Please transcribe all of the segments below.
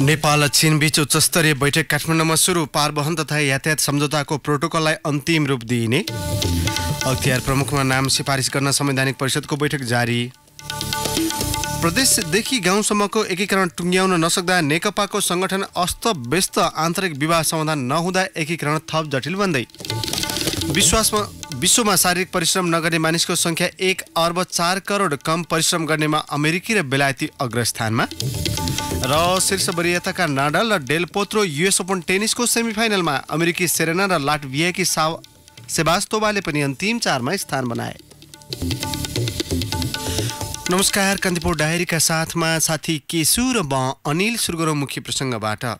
नेपाल र चीनबीच उच्चस्तरीय बैठक काठमाडौँमा सुरु पारवहन तथा यातायात सम्झौताको प्रोटोकललाई अन्तिम रूप दिइने अख्तियार प्रमुखमा नाम सिफारिस गर्न संवैधानिक परिषदको बैठक जारी प्रदेशदेखि गाउँसम्मको एकीकरण टुङ्ग्याउन नसक्दा नेकपाको सङ्गठन अस्तव्यस्त आन्तरिक विवाह समाधान नहुँदा एकीकरण थप जटिल बन्दै विश्वासमा विश्वमा शारीरिक परिश्रम नगर्ने मानिसको सङ्ख्या एक अर्ब चार करोड कम परिश्रम गर्नेमा अमेरिकी र बेलायती अग्रस्थानमा र शीर्ष वरियताका नाडल र डेल पोत्रो युएस ओपन टेनिसको सेमिफाइनलमा अमेरिकी सेरेना र लाटभियाकी सा सेबास्तोबाले पनि अन्तिम चारमा स्थान बनाए नमस्कार कान्तिपुर डायरीका साथमा साथी केशु र म अनिल सुर्गरो मुख्य प्रसङ्गबाट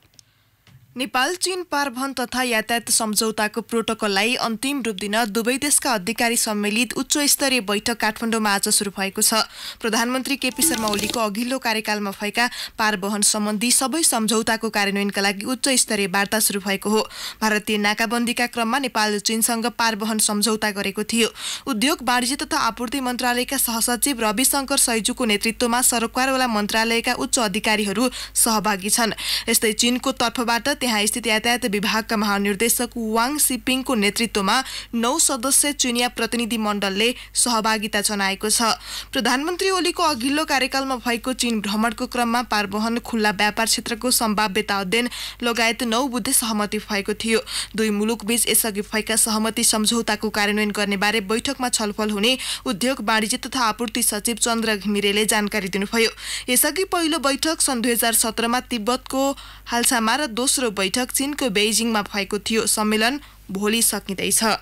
नेपाल चीन पारभन तथा यातायात सम्झौताको प्रोटोकललाई अन्तिम रूप दिन दुवै देशका अधिकारी सम्मिलित उच्च स्तरीय बैठक काठमाडौँमा आज सुरु भएको छ प्रधानमन्त्री केपी शर्मा ओलीको अघिल्लो कार्यकालमा भएका पारवहन सम्बन्धी सबै सम्झौताको कार्यान्वयनका लागि उच्च स्तरीय वार्ता सुरु भएको हो भारतीय नाकाबन्दीका क्रममा नेपालले चीनसँग पारवहन सम्झौता गरेको थियो उद्योग वाणिज्य तथा आपूर्ति मन्त्रालयका सहसचिव रविशंकर सैजुको नेतृत्वमा सरकारवाला मन्त्रालयका उच्च अधिकारीहरू सहभागी छन् यस्तै चीनको तर्फबाट त्यहाँ स्थित यातायात विभागका महानिर्देशक वाङ सिपिङको नेतृत्वमा नौ सदस्य चिनिया प्रतिनिधि मण्डलले सहभागिता जनाएको छ प्रधानमन्त्री ओलीको अघिल्लो कार्यकालमा भएको चीन भ्रमणको क्रममा पारवहन खुल्ला व्यापार क्षेत्रको सम्भाव्यता अध्ययन लगायत नौ बुद्धि सहमति भएको थियो दुई मुलुक बीच यसअघि भएका सहमति सम्झौताको कार्यान्वयन गर्नेबारे बैठकमा छलफल हुने उद्योग वाणिज्य तथा आपूर्ति सचिव चन्द्र घिमिरेले जानकारी दिनुभयो यसअघि पहिलो बैठक सन् दुई हजार सत्रमा तिब्बतको हालसामा र दोस्रो बैठक चीनको बेजिङमा भएको थियो सम्मेलन भोलि सकिँदैछ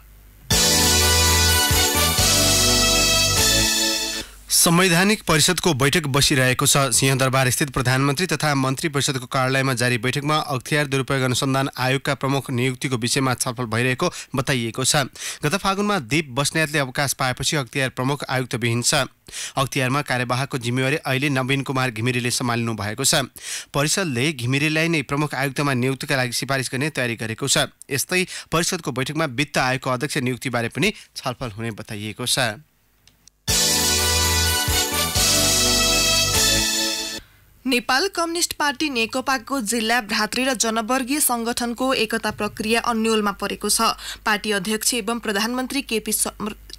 संवैधानिक परिषदको बैठक बसिरहेको छ सिंहदरबार स्थित प्रधानमन्त्री तथा मन्त्री परिषदको कार्यालयमा जारी बैठकमा अख्तियार दुरुपयोग अनुसन्धान आयोगका प्रमुख नियुक्तिको विषयमा छलफल भइरहेको बताइएको छ गत फागुनमा दीप बस्नेतले अवकाश पाएपछि अख्तियार प्रमुख आयुक्तविहीन छ अख्तियारमा कार्यवाहकको जिम्मेवारी अहिले नवीन कुमार घिमिरेले सम्हाल्नु भएको छ परिषदले घिमिरेलाई नै प्रमुख आयुक्तमा नियुक्तिका लागि सिफारिस गर्ने तयारी गरेको छ यस्तै परिषदको बैठकमा वित्त आयोगको अध्यक्ष नियुक्तिबारे पनि छलफल हुने बताइएको छ नेपाल कम्युनिस्ट पार्टी नेकपाको जिल्ला भ्रातृ र जनवर्गीय संगठनको एकता प्रक्रिया अन्यलमा परेको छ पार्टी अध्यक्ष एवं प्रधानमन्त्री केपी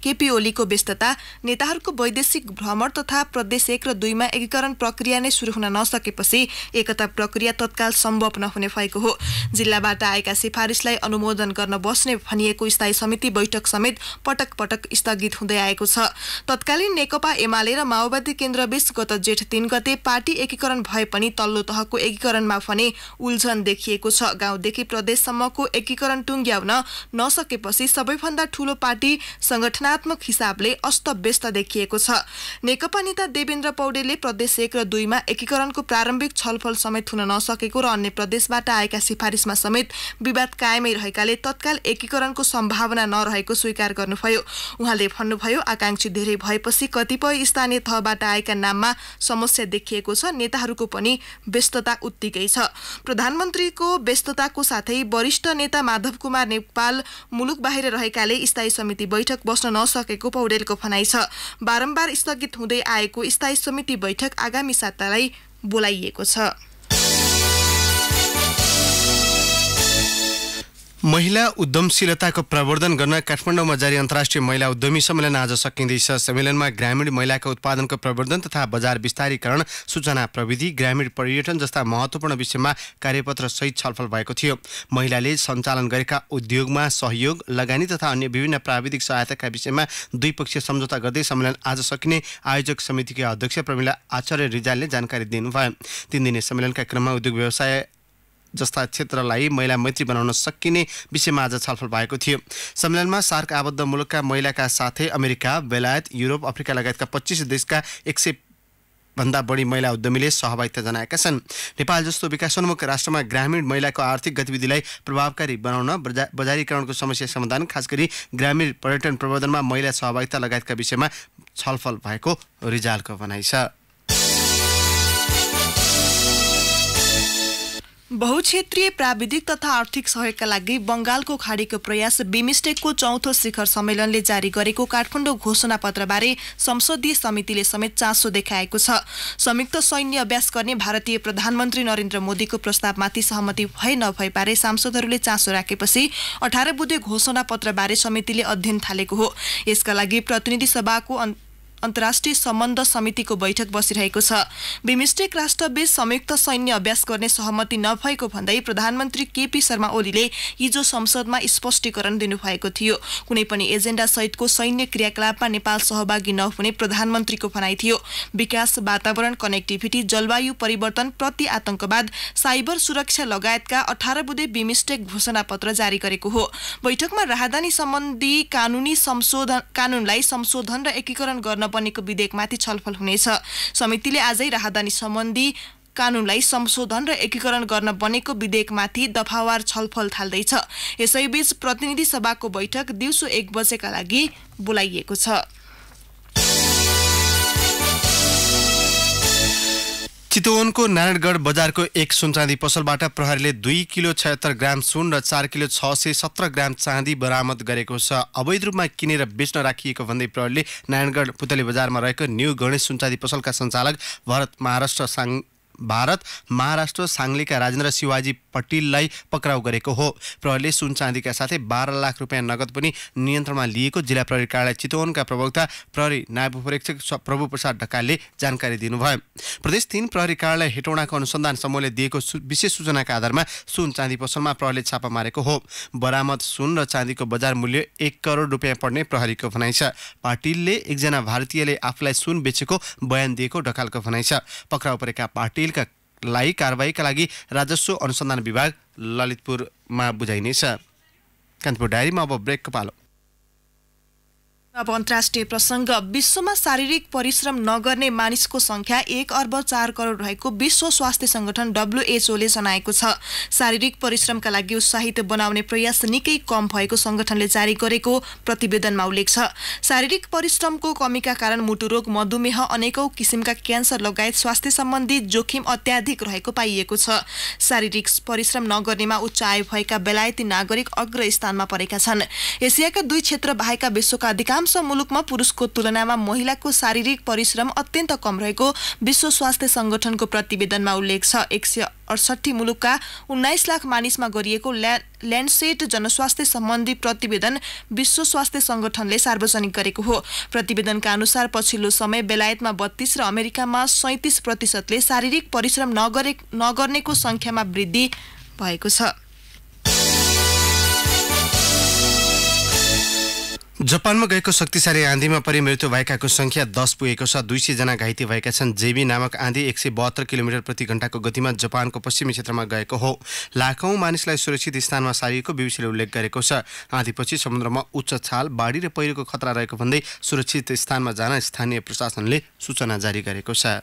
केपी ओलीको व्यस्तता नेताहरूको वैदेशिक भ्रमण तथा प्रदेश एक र दुईमा एकीकरण प्रक्रिया नै सुरु हुन नसकेपछि एकता प्रक्रिया तत्काल सम्भव नहुने भएको हो जिल्लाबाट आएका सिफारिसलाई अनुमोदन गर्न बस्ने भनिएको स्थायी समिति बैठक समेत पटक पटक स्थगित हुँदै आएको छ तत्कालीन नेकपा एमाले र माओवादी केन्द्रबीच गत जेठ तीन गते पार्टी एकीकरण भए पनि तल्लो तहको एकीकरणमा भने उल्झन देखिएको छ गाउँदेखि प्रदेशसम्मको एकीकरण टुङ्ग्याउन नसकेपछि सबैभन्दा ठूलो पार्टी संगठन संख्यात्मक हिसाबले अस्तव्यस्त देखिएको छ नेकपा नेता देवेन्द्र पौडेलले प्रदेश एक र दुईमा एकीकरणको प्रारम्भिक छलफल समेत हुन नसकेको र अन्य प्रदेशबाट आएका सिफारिसमा समेत विवाद कायमै रहेकाले तत्काल एकीकरणको सम्भावना नरहेको स्वीकार गर्नुभयो उहाँले भन्नुभयो आकाङ्क्षी धेरै भएपछि कतिपय स्थानीय तहबाट आएका नाममा समस्या देखिएको छ नेताहरूको पनि व्यस्तता उत्तिकै छ प्रधानमन्त्रीको व्यस्तताको साथै वरिष्ठ नेता माधव कुमार नेपाल मुलुक बाहिर रहेकाले स्थायी समिति बैठक बस्न नसकेको पौडेलको भनाइ छ बारम्बार स्थगित हुँदै आएको स्थायी समिति बैठक आगामी सातालाई बोलाइएको छ महिला उद्यमशीलताको प्रवर्धन गर्न काठमाडौँमा जारी अन्तर्राष्ट्रिय महिला उद्यमी सम्मेलन आज सकिँदैछ सम्मेलनमा ग्रामीण महिलाको उत्पादनको प्रवर्धन तथा बजार विस्तारीकरण सूचना प्रविधि ग्रामीण पर्यटन जस्ता महत्त्वपूर्ण विषयमा कार्यपत्र सहित छलफल भएको थियो महिलाले सञ्चालन गरेका उद्योगमा सहयोग लगानी तथा अन्य विभिन्न प्राविधिक सहायताका विषयमा द्विपक्षीय सम्झौता गर्दै सम्मेलन आज सकिने आयोजक समितिका अध्यक्ष प्रमिला आचार्य रिजालले जानकारी दिनुभयो तिन दिने सम्मेलनका क्रममा उद्योग व्यवसाय जस्ता क्षेत्रलाई महिला मैत्री बनाउन सकिने विषयमा आज छलफल भएको थियो सम्मेलनमा सार्क आबद्ध मुलुकका महिलाका साथै अमेरिका बेलायत युरोप अफ्रिका लगायतका पच्चिस देशका एक सय भन्दा बढी महिला उद्यमीले सहभागिता जनाएका छन् नेपाल जस्तो विकासोन्मुख राष्ट्रमा ग्रामीण महिलाको आर्थिक गतिविधिलाई प्रभावकारी बनाउन बजा बजारीकरणको समस्या समाधान खास गरी ग्रामीण पर्यटन प्रबन्धनमा महिला सहभागिता लगायतका विषयमा छलफल भएको रिजालको भनाइ छ बहुक्षेत्रीय प्राविधिक तथा आर्थिक सहयोगका लागि बङ्गालको खाडीको प्रयास बिमिस्टेकको चौथो शिखर सम्मेलनले जारी गरेको काठमाडौँ घोषणापत्रबारे संसदीय समितिले समेत चासो देखाएको छ संयुक्त सैन्य अभ्यास गर्ने भारतीय प्रधानमन्त्री नरेन्द्र मोदीको प्रस्तावमाथि सहमति भए नभएबारे सांसदहरूले चासो राखेपछि अठार बुधे घोषणा पत्रबारे समितिले अध्ययन थालेको हो यसका लागि प्रतिनिधि सभाको अन्तर्राष्ट्रिय सम्बन्ध समितिको बैठक बसिरहेको छ बिमिस्टेक राष्ट्रबीच संयुक्त सैन्य अभ्यास गर्ने सहमति नभएको भन्दै प्रधानमन्त्री केपी शर्मा ओलीले हिजो संसदमा स्पष्टीकरण दिनुभएको थियो कुनै पनि एजेन्डा सहितको सैन्य क्रियाकलापमा नेपाल सहभागी नहुने प्रधानमन्त्रीको भनाइ थियो विकास वातावरण कनेक्टिभिटी जलवायु परिवर्तन प्रति आतंकवाद साइबर सुरक्षा लगायतका अठार बुधे बिमिस्टेक घोषणा पत्र जारी गरेको हो बैठकमा राहदानी सम्बन्धी कानुनी संशोधन कानुनलाई संशोधन र एकीकरण गर्न नबनेको विधेयकमाथि छलफल हुनेछ समितिले आजै राहदानी सम्बन्धी कानूनलाई संशोधन र एकीकरण गर्न बनेको विधेयकमाथि दफावार छलफल थाल्दैछ यसैबीच प्रतिनिधि सभाको बैठक दिउँसो एक बजेका लागि बोलाइएको छ चितवनको नारायणगढ बजारको एक सुन चाँदी पसलबाट प्रहरीले दुई किलो छयत्तर ग्राम सुन र चार किलो छ सय सत्र ग्राम चाँदी बरामद गरेको छ अवैध रूपमा किनेर बेच्न राखिएको भन्दै प्रहरीले नारायणगढ पुतली बजारमा रहेको न्यू गणेश चाँदी पसलका सञ्चालक भरत महाराष्ट्र साङ भारत महाराष्ट्र साङ्लीका राजेन्द्र शिवाजी पटिललाई पक्राउ गरेको हो प्रहरीले सुन चाँदीका साथै बाह्र लाख रुपियाँ नगद पनि नियन्त्रणमा लिएको जिल्ला प्रहरी कार्यालय चितवनका प्रवक्ता प्रहरी नायब उपरीक्षक प्रभुप्रसाद ढकालले जानकारी दिनुभयो प्रदेश तिन प्रहरी कार्यालय हेटौँडाको अनुसन्धान समूहले दिएको विशेष सूचनाका आधारमा सुन चाँदी पसलमा प्रहरीले छापा मारेको हो बरामद सुन र चाँदीको बजार मूल्य एक करोड रुपियाँ पर्ने प्रहरीको भनाइ छ पाटिलले एकजना भारतीयले आफूलाई सुन बेचेको बयान दिएको ढकालको भनाइ छ पक्राउ परेका पाटिल मिलका लाई कारवाहीका लागि राजस्व अनुसन्धान विभाग ललितपुरमा बुझाइनेछ कान्तिपुर डायरीमा अब ब्रेकको पालो अब अन्तर्राष्ट्रिय प्रसङ्ग विश्वमा शारीरिक परिश्रम नगर्ने मानिसको सङ्ख्या एक अर्ब चार करोड रहेको विश्व स्वास्थ्य सङ्गठन डब्लुएचओले जनाएको छ शारीरिक परिश्रमका लागि उत्साहित बनाउने प्रयास निकै कम भएको सङ्गठनले जारी गरेको प्रतिवेदनमा उल्लेख छ शारीरिक परिश्रमको कमीका कारण मुटुरोग मधुमेह अनेकौं किसिमका क्यान्सर लगायत स्वास्थ्य सम्बन्धी जोखिम अत्याधिक रहेको पाइएको छ शारीरिक परिश्रम नगर्नेमा उच्च आय भएका बेलायती नागरिक अग्र स्थानमा परेका छन् एसियाका दुई क्षेत्र बाहेक विश्वका अधिकांश अधिकांश मुलुकमा पुरुषको तुलनामा महिलाको शारीरिक परिश्रम अत्यन्त कम रहेको विश्व स्वास्थ्य संगठनको प्रतिवेदनमा उल्लेख छ एक सय अडसठी मुलुकका उन्नाइस लाख मानिसमा गरिएको ल्यान्डसेट जनस्वास्थ्य सम्बन्धी प्रतिवेदन विश्व स्वास्थ्य संगठनले सार्वजनिक गरेको हो प्रतिवेदनका अनुसार पछिल्लो समय बेलायतमा बत्तीस र अमेरिकामा सैतिस प्रतिशतले शारीरिक परिश्रम नगरे नगर्नेको सङ्ख्यामा वृद्धि भएको छ जापानमा गएको शक्तिशाली आँधीमा परि मृत्यु भएकाको सङ्ख्या दस पुगेको छ दुई सयजना घाइते भएका छन् जेबी नामक आँधी एक सय बहत्तर किलोमिटर प्रति घण्टाको गतिमा जापानको पश्चिमी क्षेत्रमा गएको हो लाखौँ मानिसलाई सुरक्षित स्थानमा सारिएको बिबिसीले उल्लेख गरेको छ आँधीपछि समुद्रमा उच्च छाल बाढी र पहिरोको खतरा रहेको भन्दै सुरक्षित स्थानमा जान स्थानीय प्रशासनले सूचना जारी गरेको छ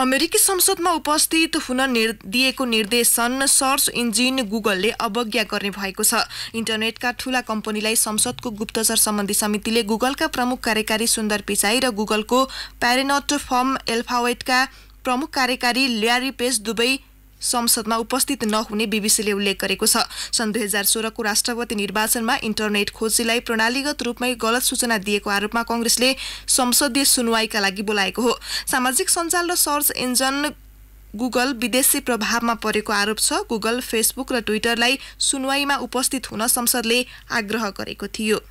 अमेरिकी संसदमा उपस्थित हुन निर् दिएको निर्देशन सर्च इन्जिन गुगलले अवज्ञा गर्ने भएको छ इन्टरनेटका ठूला कम्पनीलाई संसदको गुप्तचर सम्बन्धी समितिले गुगलका प्रमुख कार्यकारी सुन्दर पिचाई र गुगलको प्यारेनट फर्म एल्फावेटका प्रमुख कार्यकारी ल्यारी पेस दुवै संसदमा उपस्थित नहुने बीबीसीले उल्लेख गरेको छ सन् दुई हजार सोह्रको राष्ट्रपति निर्वाचनमा इन्टरनेट खोजीलाई प्रणालीगत रूपमै गलत सूचना दिएको आरोपमा कङ्ग्रेसले संसदीय सुनवाईका लागि बोलाएको हो सामाजिक सञ्जाल र सर्च इन्जन गुगल विदेशी प्रभावमा परेको आरोप छ गुगल फेसबुक र ट्विटरलाई सुनवाईमा उपस्थित हुन संसदले आग्रह गरेको थियो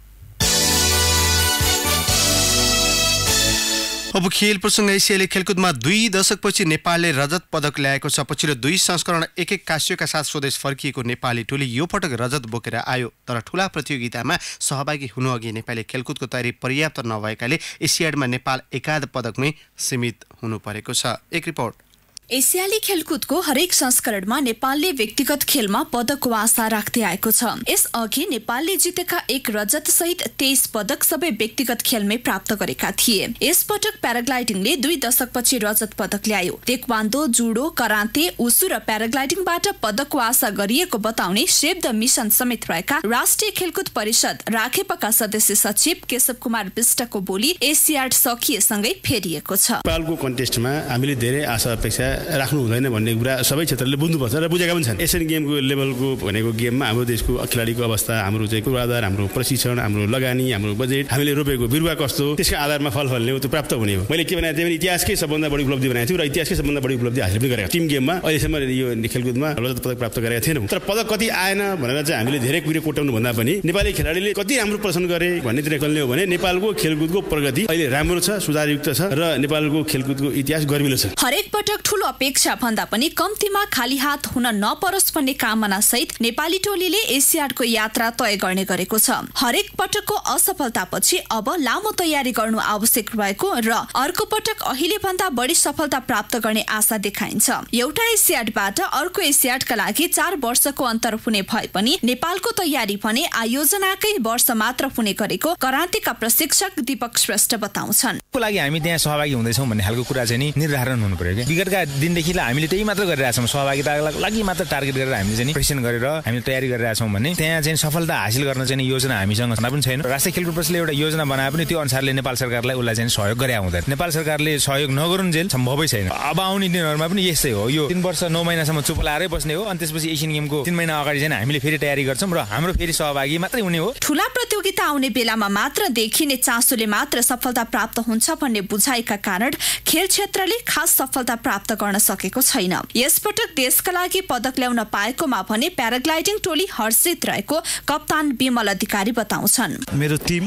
अब खेल प्रसङ्ग एसियाली खेलकुदमा दुई दशकपछि नेपालले रजत पदक ल्याएको छ पछिल्लो दुई संस्करण एक एक कास्यका साथ स्वदेश फर्किएको नेपाली टोली यो पटक रजत बोकेर आयो तर ठुला प्रतियोगितामा सहभागी हुनुअघि नेपाली खेलकुदको तयारी पर्याप्त नभएकाले एसियाडमा नेपाल एकाध पदकमै सीमित हुनु परेको छ एक रिपोर्ट एसियाली खेलकुदको हरेक संस्करणमा नेपालले व्यक्तिगत खेलमा पदकको आशा राख्दै आएको छ यस अघि नेपालले जितेका एक रजत सहित तेइस पदक सबै व्यक्तिगत खेलमै प्राप्त गरेका थिए यस पटक प्याराग्लाइडिङले दुई दशकपछि रजत पदक ल्यायो तेक्वान्दो जुडो कराते उसु र प्याराग्लाइडिङबाट पदकको आशा गरिएको बताउने सेभ द मिसन समेत रहेका राष्ट्रिय खेलकुद परिषद राखेपका सदस्य सचिव केशव कुमार विष्टको बोली एसियाड सकिएसँगै फेरिएको छ हामीले धेरै आशा राख्नु हुँदैन भन्ने कुरा सबै क्षेत्रले बुझ्नुपर्छ र बुझेका पनि छन् एसियन गेमको लेभलको भनेको गेममा हाम्रो देशको खेलाडीको अवस्था हाम्रो चाहिँ पूर्वाधार हाम्रो प्रशिक्षण हाम्रो लगानी हाम्रो बजेट हामीले रोपेको बिरुवा कस्तो त्यसको आधारमा फल फल्ने त्यो प्राप्त हुने हो मैले के भनेको थिएँ इतिहासकै सबभन्दा बढी उपलब्धि बनाएको थियो र इतिहासकै सबभन्दा बढी उपलब्धि हासिल पनि गरेको टिम गेममा अहिलेसम्म यो खेलकुदमा रजत पदक प्राप्त गरेका थिएनौँ तर पदक कति आएन भनेर चाहिँ हामीले धेरै कुरो कोट्याउनु भन्दा पनि नेपाली खेलाडीले कति राम्रो प्रदर्शन गरे भन्नेतिर खेल्ने हो भने नेपालको खेलकुदको प्रगति अहिले राम्रो छ सुधारयुक्त छ र नेपालको खेलकुदको इतिहास गर्मिलो छ हरेक पटक ठुलो अपेक्षा भन्दा पनि कम्तीमा खाली हात हुन नपरोस् भन्ने कामना सहित नेपाली टोलीले एसियाडको यात्रा तय गर्ने गरेको छ हरेक पटकको असफलतापछि अब लामो तयारी गर्नु आवश्यक रहेको र अर्को पटक अहिले भन्दा बढी सफलता प्राप्त गर्ने आशा देखाइन्छ एउटा एसियाडबाट अर्को एसियाडका लागि चार वर्षको अन्तर हुने भए पनि नेपालको तयारी भने आयोजनाकै वर्ष मात्र हुने गरेको कराँतीका प्रशिक्षक दीपक श्रेष्ठ बताउँछन् लागि हामी त्यहाँ सहभागी हुँदैछौँ भन्ने खालको कुरा चाहिँ निर्धारण हुनु पर्यो विगतका दिनदेखिलाई हामीले त्यही मात्र गरिरहेछौँ सहभागिताको लागि मात्र टार्गेट गरेर हामीले चाहिँ प्रेसन गरेर हामीले तयारी गरिरहेछौँ भने त्यहाँ चाहिँ सफलता हासिल गर्न चाहिँ योजना हामीसँग पनि छैन राष्ट्रिय खेलकुद परिषदले एउटा योजना बनाए पनि त्यो अनुसारले नेपाल सरकारलाई उसलाई चाहिँ सहयोग गरे हुँदैन नेपाल सरकारले सहयोग नगरुन् जेल सम्भवै छैन अब आउने दिनहरूमा पनि यस्तै हो यो तिन वर्ष नौ महिनासम्म चुप लाएरै बस्ने हो अनि त्यसपछि एसियन गेमको तिन महिना अगाडि चाहिँ हामीले फेरि तयारी गर्छौँ र हाम्रो फेरि सहभागी मात्रै हुने हो ठुला प्रतियोगिता आउने बेलामा मात्र देखिने चासोले मात्र सफलता प्राप्त हुन्छ भन्ने बुझाइका कारण खेल क्षेत्रले खास सफलता प्राप्त गर्न सकेको छैन यसपटक देशका लागि पदक ल्याउन पाएकोमा भने प्याराग्लाइडिङ टोली हर्षित रहेको कप्तान विमल अधिकारी बताउँछन् मेरो टिम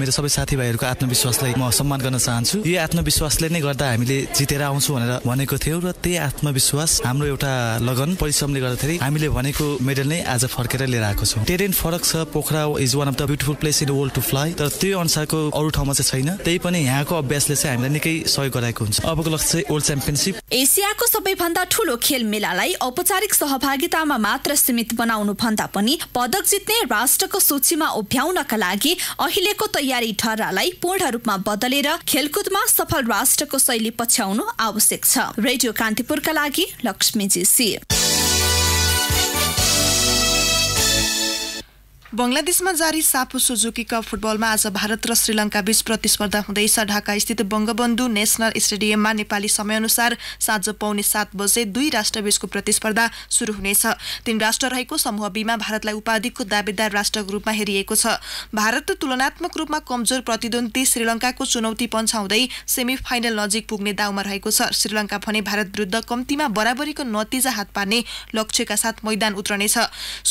मेरो सबै साथीभाइहरूको आत्मविश्वासलाई म सम्मान गर्न चाहन्छु यही आत्मविश्वासले नै गर्दा हामीले जितेर आउँछु भनेर भनेको थियौँ र त्यही आत्मविश्वास हाम्रो एउटा लगन परिश्रमले गर्दाखेरि हामीले भनेको मेडल नै आज फर्केर लिएर आएको छौँ टेरेन फरक छ Pokhara is one of the beautiful place in world to fly तर त्यो अनुसारको अरू ठाउँमा चाहिँ छैन त्यही पनि यहाँको अभ्यासले चाहिँ हामीलाई निकै सहयोग गराएको हुन्छ अबको लक्ष्य वर्ल्ड च्याम्पियनसिप एसिया एसियाको सबैभन्दा ठूलो खेल मेलालाई औपचारिक सहभागितामा मात्र सीमित बनाउनु भन्दा पनि पदक जित्ने राष्ट्रको सूचीमा उभ्याउनका लागि अहिलेको तयारी ठहरालाई पूर्ण रूपमा बदलेर खेलकुदमा सफल राष्ट्रको शैली पछ्याउनु आवश्यक छ रेडियो कान्तिपुरका लागि लक्ष्मीजी सिंह बङ्गलादेशमा जारी सापो सुजुकी कप फुटबलमा आज भारत र श्रीलङ्का बीच प्रतिस्पर्धा हुँदैछ ढाकास्थित बङ्गबन्धु नेसनल स्टेडियममा नेपाली समयअनुसार साँझ पाउने सात बजे दुई राष्ट्रबीचको प्रतिस्पर्धा सुरु हुनेछ तीन राष्ट्र रहेको समूह बीमा भारतलाई उपाधिको दावेदार राष्ट्रको रूपमा हेरिएको छ भारत तुलनात्मक रूपमा कमजोर प्रतिद्वन्दी श्रीलङ्काको चुनौती पन्छाउँदै सेमी फाइनल नजिक पुग्ने दाउमा रहेको छ श्रीलङ्का भने भारत विरुद्ध कम्तीमा बराबरीको नतिजा हात पार्ने लक्ष्यका साथ मैदान उत्रनेछ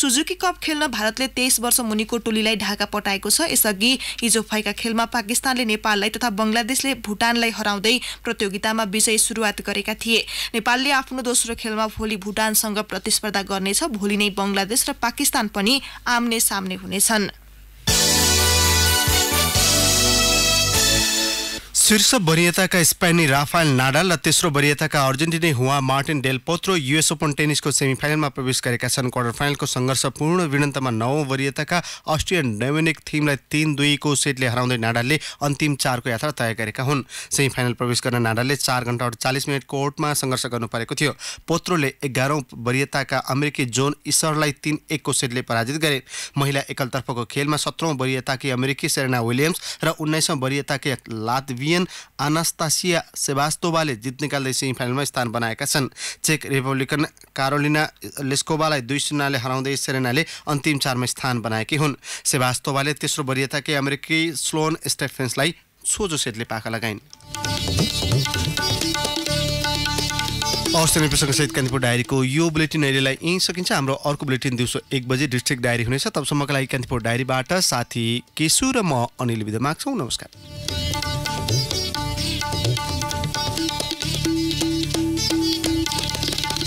सुजुकी कप खेल्न भारतले तेइस वर्ष मुनिको टोलीलाई ढाका पठाएको छ यसअघि हिजो भएका खेलमा पाकिस्तानले नेपाललाई तथा बङ्गलादेशले भुटानलाई हराउँदै प्रतियोगितामा विजय सुरुवात गरेका थिए नेपालले आफ्नो दोस्रो खेलमा भोलि भुटानसँग प्रतिस्पर्धा गर्नेछ भोलि नै बङ्गलादेश र पाकिस्तान पनि आम्ने सामने हुनेछन् शीर्ष वरियताका स्पेनी राफायल नाडाल र तेस्रो वरियताका अर्जेन्टिनी हुवा Martin Del Potro US Open टेनिसको सेमिफाइनलमा प्रवेश गरेका छन् क्वार्टर फाइनलको सङ्घर्षपूर्ण भिडन्तमा नवौँ वरियताका अस्ट्रियन डोमिनिक थिमलाई तीन दुईको सेटले हराउँदै नाडालले अन्तिम चारको यात्रा तय गरेका हुन् सेमिफाइनल प्रवेश गर्न नाडालले चार घन्टा चालिस मिनट कोर्टमा सङ्घर्ष गर्नु परेको थियो पोत्रोले एघारौँ वरियताका अमेरिकी जोन इसरलाई तीन एकको सेटले पराजित गरे महिला एकलतर्फको खेलमा सत्रौँ वरियताकी अमेरिकी सेरेना विलियम्स र उन्नाइसौँ वरियताकी लातवियन स्लोभेन आनास्तासिया जित निकाल्दै सेमिफाइनलमा स्थान बनाएका छन् चेक रिपब्लिकन कारोलिना लेस्कोबालाई दुई शून्यले हराउँदै सेरेनाले अन्तिम चारमा स्थान बनाएकी हुन् सेभास्तोबाले तेस्रो वरियताकै अमेरिकी स्लोन स्टेफेन्सलाई सोझो सेटले पाखा लगाइन् हवस् प्रसङ्गसहित कान्तिपुर डायरीको यो बुलेटिन अहिलेलाई यहीँ सकिन्छ हाम्रो अर्को बुलेटिन दिउँसो एक बजे डिस्ट्रिक्ट डायरी हुनेछ तबसम्मका लागि कान्तिपुर डायरीबाट साथी केशु र म अनिल विधा माग्छौँ नमस्कार